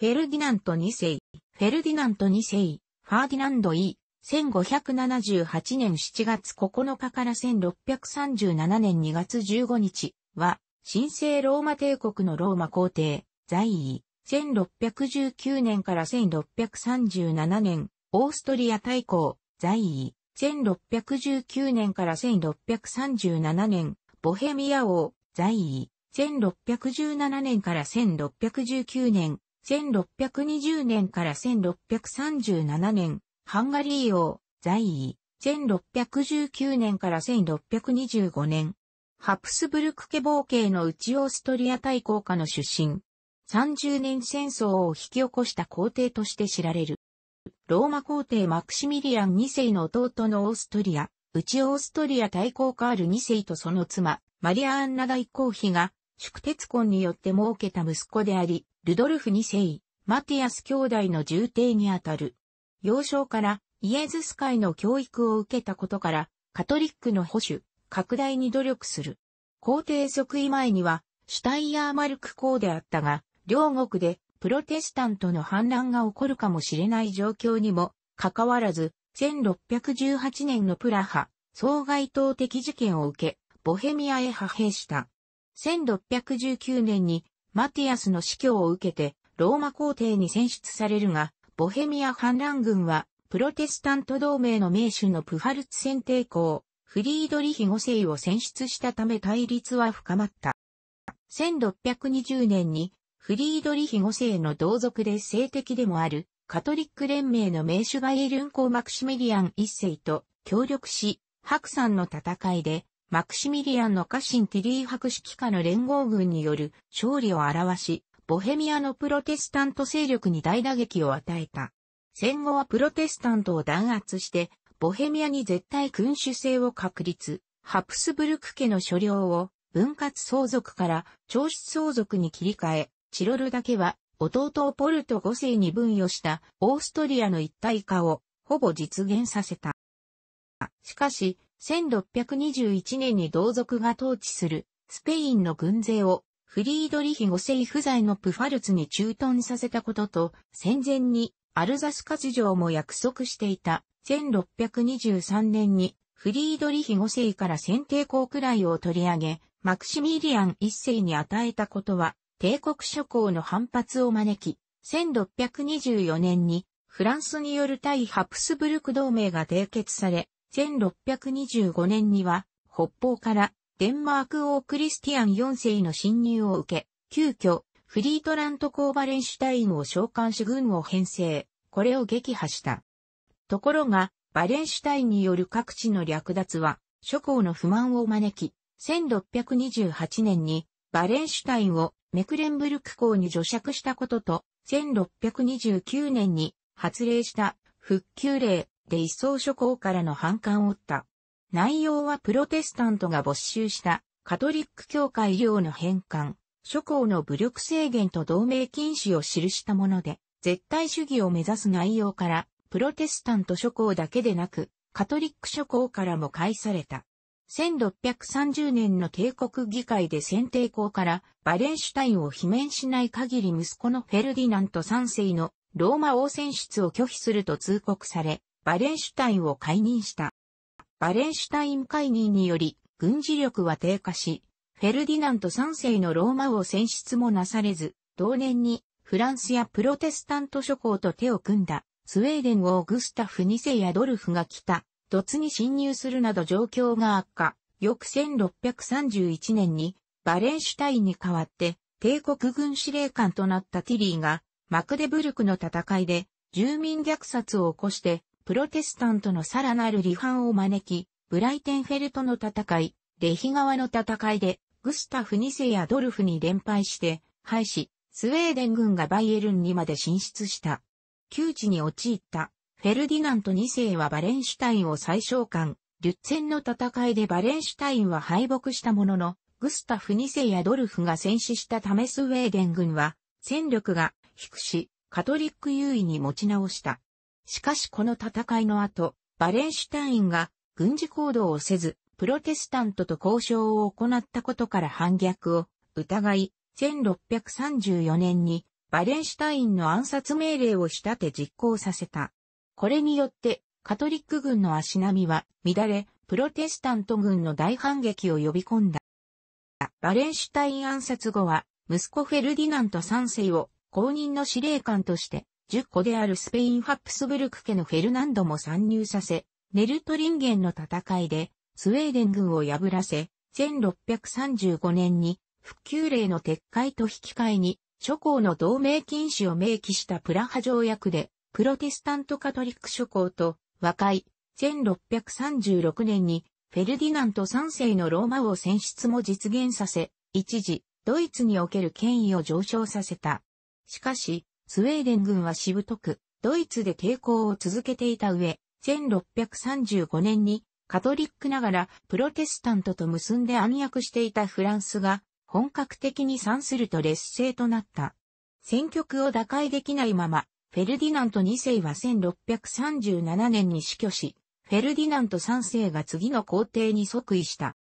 フェルディナント2世、フェルディナント2世、ファーディナンド E、1578年7月9日から1637年2月15日は、神聖ローマ帝国のローマ皇帝、在位、1619年から1637年、オーストリア大公、在位、1619年から1637年、ボヘミア王、在位、1617年から1619年、1620年から1637年、ハンガリー王、在位、1619年から1625年、ハプスブルク家冒険の内オーストリア大公家の出身、30年戦争を引き起こした皇帝として知られる。ローマ皇帝マクシミリアン2世の弟のオーストリア、内オーストリア大公家ある2世とその妻、マリア・アンナ大公妃が宿鉄婚によって設けた息子であり、ルドルフ二世、マティアス兄弟の重帝にあたる。幼少からイエズス会の教育を受けたことから、カトリックの保守、拡大に努力する。皇帝即位前には、シュタイヤーマルク公であったが、両国でプロテスタントの反乱が起こるかもしれない状況にも、かかわらず、1618年のプラハ、総外党的事件を受け、ボヘミアへ派兵した。1619年にマティアスの死去を受けてローマ皇帝に選出されるが、ボヘミア反乱軍はプロテスタント同盟の名手のプハルツ戦抵抗、フリードリヒ5世を選出したため対立は深まった。1620年にフリードリヒ5世の同族で性的でもあるカトリック連盟の名手バイエルン公マクシメリアン1世と協力し、白山の戦いでマクシミリアンの家臣ティリー博士下の連合軍による勝利を表し、ボヘミアのプロテスタント勢力に大打撃を与えた。戦後はプロテスタントを弾圧して、ボヘミアに絶対君主制を確立、ハプスブルク家の所領を分割相続から長子相続に切り替え、チロルだけは弟をポルト5世に分与したオーストリアの一体化をほぼ実現させた。しかし、1621年に同族が統治するスペインの軍勢をフリードリヒ5世不在のプファルツに駐屯させたことと戦前にアルザス割場も約束していた1623年にフリードリヒ5世から選定校くらいを取り上げマクシミリアン1世に与えたことは帝国諸侯の反発を招き1624年にフランスによる対ハプスブルク同盟が締結され1625年には、北方からデンマーク王クリスティアン4世の侵入を受け、急遽、フリートラント・コーバレンシュタインを召喚し軍を編成、これを撃破した。ところが、バレンシュタインによる各地の略奪は、諸侯の不満を招き、1628年にバレンシュタインをメクレンブルク港に除釈したことと、1629年に発令した復旧令で一層諸侯からの反感を負った。内容はプロテスタントが没収したカトリック教会領の返還、諸侯の武力制限と同盟禁止を記したもので、絶対主義を目指す内容から、プロテスタント諸侯だけでなく、カトリック諸侯からも返された。1630年の帝国議会で選定校からバレンシュタインを罷免しない限り息子のフェルディナント3世のローマ王選出を拒否すると通告され、バレンシュタインを解任した。バレンシュタイン解任により、軍事力は低下し、フェルディナント3世のローマ王選出もなされず、同年にフランスやプロテスタント諸侯と手を組んだ、スウェーデン王グスタフ2世やドルフが来た、突に侵入するなど状況が悪化。翌1631年にバレンシュタインに代わって帝国軍司令官となったティリーがマクデブルクの戦いで住民虐殺を起こしてプロテスタントのさらなる離反を招き、ブライテンフェルトの戦い、レヒ側の戦いで、グスタフ2世やドルフに連敗して、敗し、スウェーデン軍がバイエルンにまで進出した。窮地に陥った、フェルディナント2世はバレンシュタインを最小官、リュッツェンの戦いでバレンシュタインは敗北したものの、グスタフ2世やドルフが戦死したためスウェーデン軍は、戦力が低くし、カトリック優位に持ち直した。しかしこの戦いの後、バレンシュタインが軍事行動をせず、プロテスタントと交渉を行ったことから反逆を疑い、1634年にバレンシュタインの暗殺命令を仕立て実行させた。これによってカトリック軍の足並みは乱れ、プロテスタント軍の大反撃を呼び込んだ。バレンシュタイン暗殺後は、息子フェルディナント3世を公認の司令官として10個であるスペインハプスブルク家のフェルナンドも参入させ、ネルトリンゲンの戦いで、スウェーデン軍を破らせ、1635年に、復旧令の撤回と引き換えに、諸侯の同盟禁止を明記したプラハ条約で、プロテスタントカトリック諸侯と和解、1636年にフェルディナント3世のローマ王選出も実現させ、一時、ドイツにおける権威を上昇させた。しかし、スウェーデン軍はしぶとく、ドイツで抵抗を続けていた上、1635年にカトリックながらプロテスタントと結んで暗躍していたフランスが本格的に参すると劣勢となった。戦局を打開できないまま、フェルディナント2世は1637年に死去し、フェルディナント3世が次の皇帝に即位した。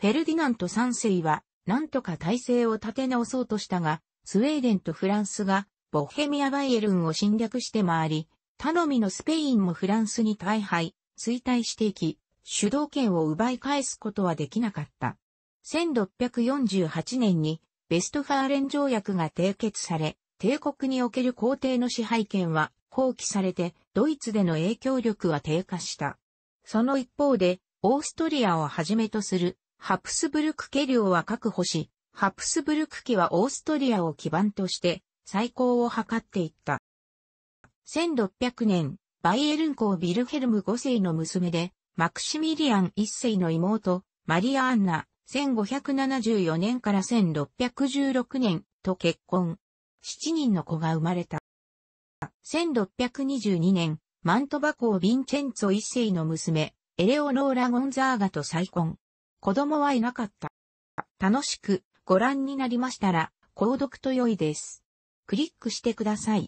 フェルディナント3世は、なんとか体制を立て直そうとしたが、スウェーデンとフランスがボヘミア・バイエルンを侵略して回り、頼みのスペインもフランスに大敗、衰退していき、主導権を奪い返すことはできなかった。1648年にベストファーレン条約が締結され、帝国における皇帝の支配権は放棄されて、ドイツでの影響力は低下した。その一方で、オーストリアをはじめとするハプスブルク家領は確保し、ハプスブルク家はオーストリアを基盤として再興を図っていった。1600年、バイエルン公ヴィルヘルム5世の娘で、マクシミリアン1世の妹、マリア・アンナ、1574年から1616年と結婚。7人の子が生まれた。1622年、マントバ公ヴィンチェンツォ1世の娘、エレオノーラ・ゴンザーガと再婚。子供はいなかった。楽しくご覧になりましたら、購読と良いです。クリックしてください。